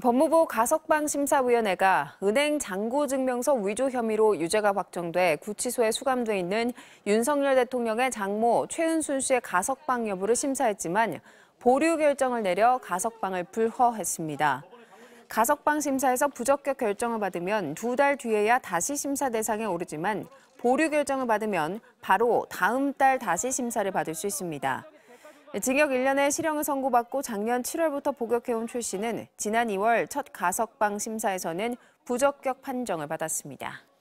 법무부 가석방심사위원회가 은행 잔고증명서 위조 혐의로 유죄가 확정돼 구치소에 수감돼 있는 윤석열 대통령의 장모 최은순 씨의 가석방 여부를 심사했지만 보류 결정을 내려 가석방을 불허했습니다. 가석방 심사에서 부적격 결정을 받으면 두 달 뒤에야 다시 심사 대상에 오르지만 보류 결정을 받으면 바로 다음 달 다시 심사를 받을 수 있습니다. 징역 1년의 실형을 선고받고 작년 7월부터 복역해온 최 씨는 지난 2월 첫 가석방 심사에서는 부적격 판정을 받았습니다.